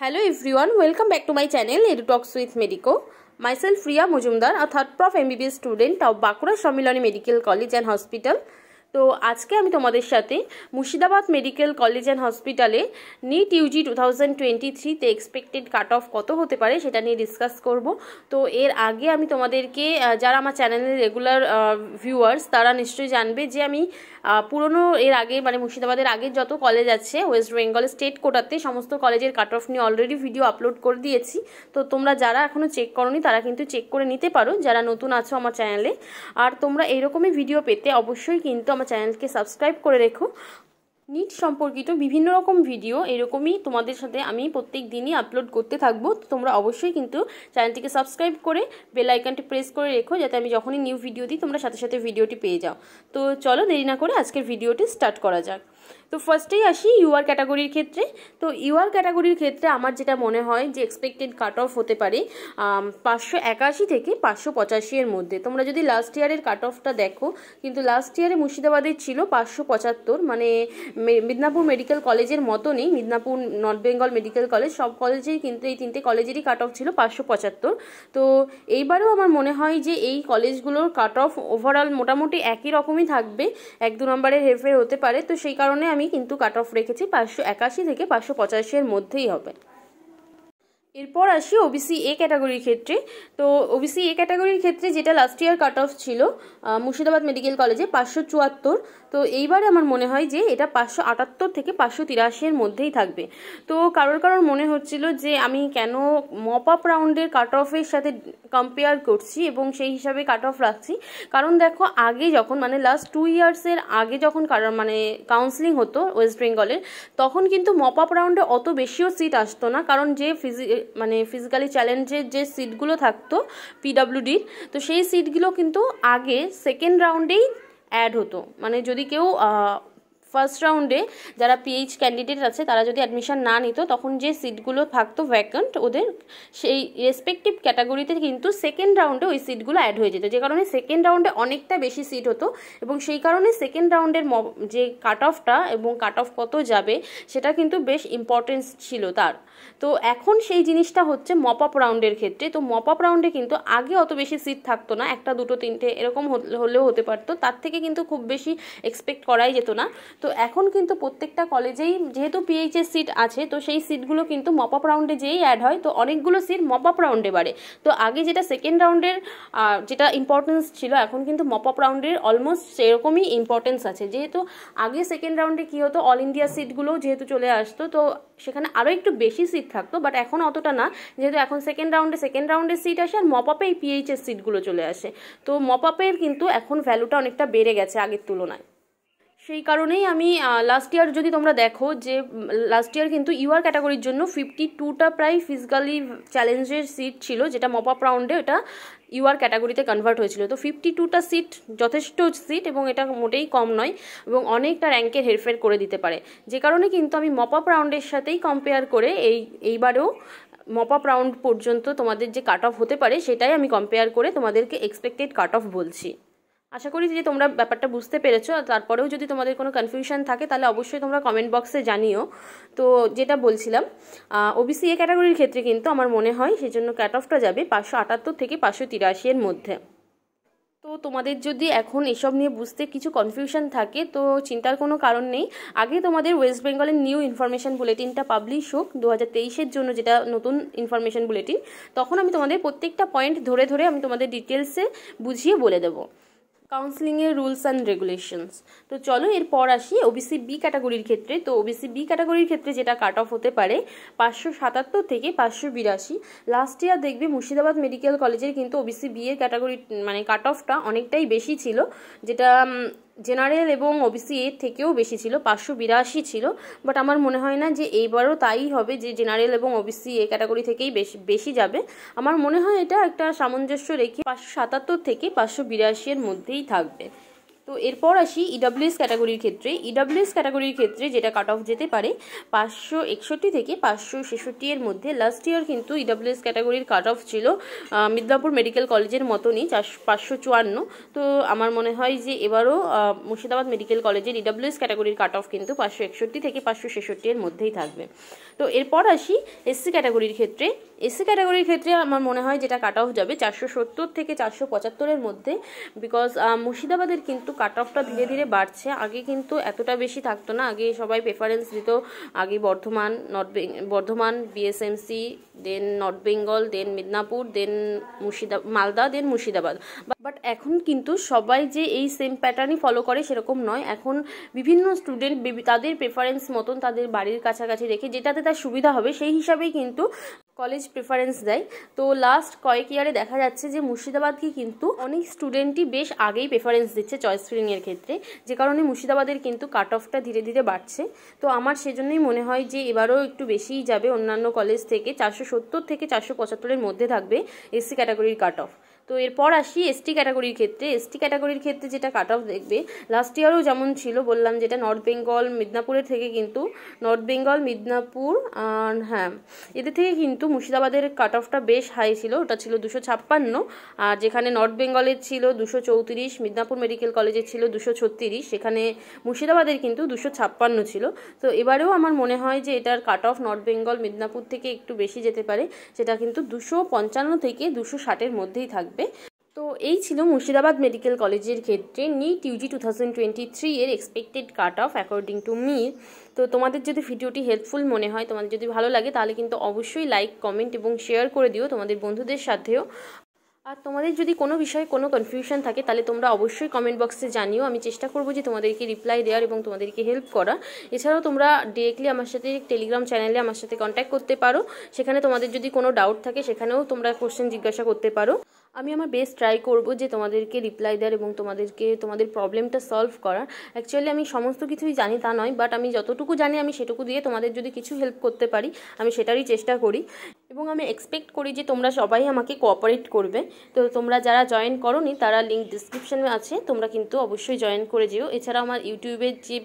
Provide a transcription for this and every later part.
hello everyone welcome back to my channel EduTalks with medico myself Riya Majumdar a third prof MBBS student of Bankura Sammilani medical college and hospital তো আজকে আমি তোমাদের সাথে Murshidabad medical college and হসপিটালে NEET UG two thousand twenty থ্রিতে expected cut off কত হতে পারে সেটা নিয়ে ডিসকাস করব তো এর আগে আমি তোমাদেরকে যারা আমার চ্যানেলের রেগুলার ভিউয়ার্স তারা নিশ্চয়ই জানবে যে আমি পুরনো এর আগে মানে মুর্শিদাবাদের আগে যত কলেজ আছে ওয়েস্ট বেঙ্গল স্টেট কোটাতে সমস্ত কলেজের কাট অফ নিয়ে অলরেডি ভিডিও আপলোড করে দিয়েছি তো তোমরা যারা এখনও চেক করনি তারা কিন্তু চেক করে নিতে পারো যারা নতুন আছো আমার চ্যানেলে আর তোমরা এরকমই ভিডিও পেতে অবশ্যই কিন্তু আমার আমার চ্যানেলকে সাবস্ক্রাইব করে রেখো নিট সম্পর্কিত বিভিন্ন রকম ভিডিও এরকমই তোমাদের সাথে আমি প্রত্যেক দিনই আপলোড করতে থাকবো তোমরা অবশ্যই কিন্তু চ্যানেলটিকে সাবস্ক্রাইব করে বেল আইকনটি প্রেস করে রেখো যাতে আমি যখনই নিউ ভিডিও দিই তোমরা সাথে সাথে ভিডিওটি পেয়ে যাও তো চলো দেরি না করে আজকের ভিডিওটি স্টার্ট করা যাক তো ফার্স্টেই আসি ইউআর ক্যাটাগরির ক্ষেত্রে তো ইউআর ক্যাটাগরির ক্ষেত্রে আমার যেটা মনে হয় যে এক্সপেক্টেড কাট অফ হতে পারে পাঁচশো একাশি থেকে পাঁচশো পঁচাশি এর মধ্যে তোমরা যদি লাস্ট ইয়ারের কাট অফটা দেখো কিন্তু লাস্ট ইয়ারে মুর্শিদাবাদের ছিল পাঁচশো পঁচাত্তর মানে মিদনাপুর মেডিকেল কলেজের মতনই Midnapore North Bengal medical college সব কলেজেই কিন্তু এই তিনটে কলেজেরই কাট অফ ছিল পাঁচশো পঁচাত্তর তো এইবারেও আমার মনে হয় যে এই কলেজগুলোর কাট অফ ওভারঅল মোটামুটি একই রকমই থাকবে এক দু নম্বরের হেরফের হতে পারে তো সেই কারণে কারণে আমি কিন্তু কাট অফ রেখেছি পাঁচশো একাশি থেকে পাঁচশো পঁচাশি এর মধ্যেই হবে এরপর আসি ওবিসি এ ক্যাটাগরির ক্ষেত্রে তো ওবিসি এ ক্যাটাগরির ক্ষেত্রে যেটা লাস্ট ইয়ার কাট অফ ছিল মুর্শিদাবাদ মেডিকেল কলেজে পাঁচশো চুয়াত্তর তো এইবারে আমার মনে হয় যে এটা পাঁচশো আটাত্তর থেকে পাঁচশো তিরাশির মধ্যেই থাকবে তো কারোর কারোর মনে হচ্ছিল যে আমি কেন মপ আপ রাউন্ডের কাট অফের সাথে কম্পেয়ার করছি এবং সেই হিসাবে কাট অফ রাখছি কারণ দেখো আগে যখন মানে লাস্ট টু ইয়ার্সের আগে যখন মানে কাউন্সিলিং হতো ওয়েস্ট বেঙ্গলের তখন কিন্তু মপ আপ রাউন্ডে অত বেশিও সিট আসতো না কারণ যে ফিজি মানে ফিজিক্যালি চ্যালেঞ্জের যে সিটগুলো থাকতো পিডাব্লিউডির তো সেই সিটগুলো কিন্তু আগে সেকেন্ড রাউন্ডেই অ্যাড হতো মানে যদি কেউ ফার্স্ট রাউন্ডে যারা পিএইচ ক্যান্ডিডেট আছে তারা যদি অ্যাডমিশন না নিত তখন যে সিটগুলো থাকতো ভ্যাকেন্ট ওদের সেই রেসপেক্টিভ ক্যাটাগরিতে কিন্তু সেকেন্ড রাউন্ডে ওই সিটগুলো অ্যাড হয়ে যেত যে কারণে সেকেন্ড রাউন্ডে অনেকটা বেশি সিট হতো এবং সেই কারণে সেকেন্ড রাউন্ডের যে কাট অফটা এবং কাট অফ কত যাবে সেটা কিন্তু বেশ ইম্পর্টেন্স ছিল তার তো এখন সেই জিনিসটা হচ্ছে মপ আপ রাউন্ডের ক্ষেত্রে তো মপ আপ রাউন্ডে কিন্তু আগে অত বেশি সিট থাকতো না একটা দুটো তিনটে এরকম হলেও হতে পারতো তার থেকে কিন্তু খুব বেশি এক্সপেক্ট করাই যেত না তো এখন কিন্তু প্রত্যেকটা কলেজেই যেহেতু পিএইচএস সিট আছে তো সেই সিটগুলো কিন্তু মপ আপ রাউন্ডে যেই অ্যাড হয় তো অনেকগুলো সিট মপ আপ রাউন্ডে বাড়ে তো আগে যেটা সেকেন্ড রাউন্ডের যেটা ইম্পর্টেন্স ছিল এখন কিন্তু মপ আপ রাউন্ডের অলমোস্ট সেরকমই ইম্পর্টেন্স আছে যেহেতু আগে সেকেন্ড রাউন্ডে কী হতো অল ইন্ডিয়া সিটগুলো যেহেতু চলে আসতো তো সেখানে আরও একটু বেশি সিট থাকতো বাট এখন অতটা না যেহেতু এখন সেকেন্ড রাউন্ডে সেকেন্ড রাউন্ডের সিট আসে আর মপ আপে এই সিটগুলো চলে আসে তো মপ আপের কিন্তু এখন ভ্যালুটা অনেকটা বেড়ে গেছে আগের তুলনায় সেই কারণেই আমি লাস্ট ইয়ার যদি তোমরা দেখো যে লাস্ট ইয়ার কিন্তু ইউআর ক্যাটাগরির জন্য ফিফটি টুটা প্রায় ফিজিক্যালি চ্যালেঞ্জের সিট ছিল যেটা মপ আপ রাউন্ডে ওটা ইউআর ক্যাটাগরিতে কনভার্ট হয়েছিল তো ফিফটি টুটা সিট যথেষ্ট সিট এবং এটা মোটেই কম নয় এবং অনেকটা র্যাঙ্কের হেরফের করে দিতে পারে যে কারণে কিন্তু আমি মপ আপ রাউন্ডের সাথেই কম্পেয়ার করে এই এইবারেও মপ আপ রাউন্ড পর্যন্ত তোমাদের যে কাট অফ হতে পারে সেটাই আমি কম্পেয়ার করে তোমাদেরকে এক্সপেক্টেড কাট অফ বলছি আশা করি যে তোমরা ব্যাপারটা বুঝতে পেরেছো তারপরেও যদি তোমাদের কোনো কনফিউশন থাকে তাহলে অবশ্যই তোমরা কমেন্ট বক্সে জানিও তো যেটা বলছিলাম ওবিসি এ ক্যাটাগরির ক্ষেত্রে কিন্তু আমার মনে হয় সেই জন্য ক্যাট অফটা যাবে পাঁচশো আটাত্তর থেকে পাঁচশো তিরাশি এর মধ্যে তো তোমাদের যদি এখন এসব নিয়ে বুঝতে কিছু কনফিউশন থাকে তো চিন্তার কোনো কারণ নেই আগে তোমাদের ওয়েস্ট বেঙ্গলের নিউ ইনফরমেশান বুলেটিনটা পাবলিশ হোক দু হাজার জন্য যেটা নতুন ইনফরমেশান বুলেটিন তখন আমি তোমাদের প্রত্যেকটা পয়েন্ট ধরে ধরে আমি তোমাদের ডিটেলসে বুঝিয়ে বলে দেবো কাউন্সিলিংয়ের রুলস অ্যান্ড রেগুলেশনস তো চলো এরপর আসি ওবিসি বি ক্যাটাগরির ক্ষেত্রে তো ওবিসি বি ক্যাটাগরির ক্ষেত্রে যেটা কাট অফ হতে পারে পাঁচশো সাতাত্তর থেকে পাঁচশো বিরাশি লাস্ট ইয়ার দেখবে মুর্শিদাবাদ মেডিকেল কলেজের কিন্তু ওবিসি বি এর ক্যাটাগরি মানে কাট অফটা অনেকটাই বেশি ছিল যেটা জেনারেল এবং ওবিসি এর থেকেও বেশি ছিল পাঁচশো বিরাশি ছিল বাট আমার মনে হয় না যে এইবারও তাই হবে যে জেনারেল এবং ওবিসি এ ক্যাটাগরি থেকেই বেশি বেশি যাবে আমার মনে হয় এটা একটা সামঞ্জস্য রেখে পাঁচশো সাতাত্তর থেকে পাঁচশো বিরাশি এর মধ্যেই থাকবে তো এরপর আসি ইডাব্লিউএস e ক্যাটাগরির ক্ষেত্রে ইডাব্লিউএস e ক্যাটাগরির ক্ষেত্রে যেটা কাট অফ যেতে পারে পাঁচশো একষট্টি থেকে পাঁচশো ছেষট্টি এর মধ্যে লাস্ট ইয়ার কিন্তু ইডাব্লিউএস ক্যাটাগরির কাট অফ ছিল মিদনাপুর মেডিকেল কলেজের মতনই চারশো পাঁচশো চুয়ান্ন তো আমার মনে হয় যে এবারও মুর্শিদাবাদ মেডিকেল কলেজের ইডাব্লিউএস ক্যাটাগরির কাট অফ কিন্তু পাঁচশো একষট্টি থেকে পাঁচশো ছেষট্টি এর মধ্যেই থাকবে তো এরপর আসি এসসি ক্যাটাগরির ক্ষেত্রে এসি ক্যাটাগরির ক্ষেত্রে আমার মনে হয় যেটা কাট অফ যাবে চারশো সত্তর থেকে চারশো পঁচাত্তরের মধ্যে বিকজ মুর্শিদাবাদের কিন্তু কাট অফটা ধীরে ধীরে বাড়ছে আগে কিন্তু এতটা বেশি থাকতো না আগে সবাই প্রেফারেন্স দিত আগে Bardhaman North Bardhaman BSMC then North Bengal then Medinipur then Murshidabad Malda then Murshidabad but এখন কিন্তু সবাই যে এই সেম প্যাটার্নই ফলো করে সেরকম নয় এখন বিভিন্ন স্টুডেন্ট তাদের প্রেফারেন্স মতন তাদের বাড়ির কাছাকাছি রেখে যেটাতে তার সুবিধা হবে সেই হিসাবেই কিন্তু কলেজ প্রেফারেন্স দেয় তো লাস্ট কয়েক ইয়ারে দেখা যাচ্ছে যে মুর্শিদাবাদকে কিন্তু অনেক স্টুডেন্টই বেশ আগেই প্রেফারেন্স দিচ্ছে চয়েস ফিলিংয়ের ক্ষেত্রে যে কারণে মুর্শিদাবাদের কিন্তু কাট অফটা ধীরে ধীরে বাড়ছে তো আমার সেজন্যই মনে হয় যে এবারও একটু বেশিই যাবে অন্যান্য কলেজ থেকে চারশো সত্তর থেকে চারশো মধ্যে থাকবে এসসি ক্যাটাগরির কাট অফ তো এরপর আসি এসটি ক্যাটাগরির ক্ষেত্রে এসটি ক্যাটাগরির ক্ষেত্রে যেটা কাট অফ দেখবে লাস্ট ইয়ারও যেমন ছিল বললাম যেটা নর্থ বেঙ্গল মিদনাপুরের থেকে কিন্তু নর্থ বেঙ্গল মিদনাপুর আর হ্যাঁ এদের থেকে কিন্তু মুর্শিদাবাদের কাট অফটা বেশ হাই ছিল ওটা ছিল দুশো ছাপ্পান্ন আর যেখানে নর্থ বেঙ্গলের ছিল দুশো চৌত্রিশ মিদনাপুর মেডিকেল কলেজের ছিল দুশো ছত্রিশ সেখানে মুর্শিদাবাদের কিন্তু দুশো ছাপ্পান্ন ছিল তো এবারেও আমার মনে হয় যে এটার cut off North Bengal Midnapore থেকে একটু বেশি যেতে পারে সেটা কিন্তু দুশো পঞ্চান্ন থেকে দুশো ষাটের মধ্যেই থাকবে থাকবে তো এই ছিল মুর্শিদাবাদ মেডিকেল কলেজের ক্ষেত্রে NEET UG two thousand twenty three এর expected cut off according to me তো তোমাদের যদি ভিডিওটি হেল্পফুল মনে হয় তোমাদের যদি ভালো লাগে তাহলে কিন্তু অবশ্যই লাইক কমেন্ট এবং শেয়ার করে দিও তোমাদের বন্ধুদের সাথেও আর তোমাদের যদি কোনো বিষয়ে কোনো কনফিউশন থাকে তাহলে তোমরা অবশ্যই কমেন্ট বক্সে জানিও আমি চেষ্টা করব যে তোমাদেরকে রিপ্লাই দেওয়ার এবং তোমাদেরকে হেল্প করা এছাড়াও তোমরা ডিরেক্টলি আমার সাথে টেলিগ্রাম চ্যানেলে আমার সাথে কন্ট্যাক্ট করতে পারো সেখানে তোমাদের যদি কোনো ডাউট থাকে সেখানেও তোমরা কোশ্চেন জিজ্ঞাসা করতে পারো আমি আমার বেস্ট ট্রাই করব যে তোমাদেরকে রিপ্লাই দেওয়ার এবং তোমাদেরকে তোমাদের প্রবলেমটা সলভ করার অ্যাকচুয়ালি আমি সমস্ত কিছুই জানি তা নয় বাট আমি যতটুকু জানি আমি সেটুকু দিয়ে তোমাদের যদি কিছু হেল্প করতে পারি আমি সেটারই চেষ্টা করি এবং আমি এক্সপেক্ট করি যে তোমরা সবাই আমাকে কোঅপারেট করবে তো তোমরা যারা জয়েন নি তারা লিঙ্ক ডিসক্রিপশানে আছে তোমরা কিন্তু অবশ্যই জয়েন করে যেও এছাড়া আমার ইউটিউবের যে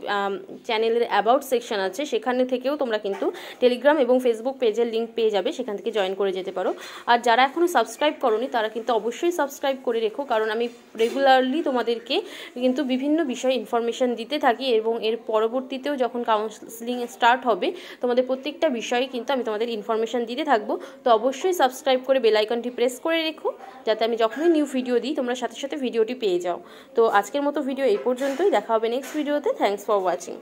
চ্যানেলের অ্যাবাউট সেকশন আছে সেখানে থেকেও তোমরা কিন্তু টেলিগ্রাম এবং ফেসবুক পেজের লিঙ্ক পেয়ে যাবে সেখান থেকে জয়েন করে যেতে পারো আর যারা এখনও সাবস্ক্রাইব করনি তারা কিন্তু অবশ্যই সাবস্ক্রাইব করে রেখো কারণ আমি রেগুলারলি তোমাদেরকে কিন্তু বিভিন্ন বিষয়ে ইনফরমেশান দিতে থাকি এবং এর পরবর্তীতেও যখন কাউন্সেলিং স্টার্ট হবে তোমাদের প্রত্যেকটা বিষয়ে কিন্তু আমি তোমাদের ইনফরমেশান দিতে থাকবো তো অবশ্যই সাবস্ক্রাইব করে বেলাইকনটি প্রেস করে রেখো যাতে আমি যখনই নিউ ভিডিও দিই তোমরা সাথে সাথে ভিডিওটি পেয়ে যাও তো আজকের মতো ভিডিও এই পর্যন্তই দেখা হবে নেক্সট ভিডিওতে থ্যাংকস ফর ওয়াচিং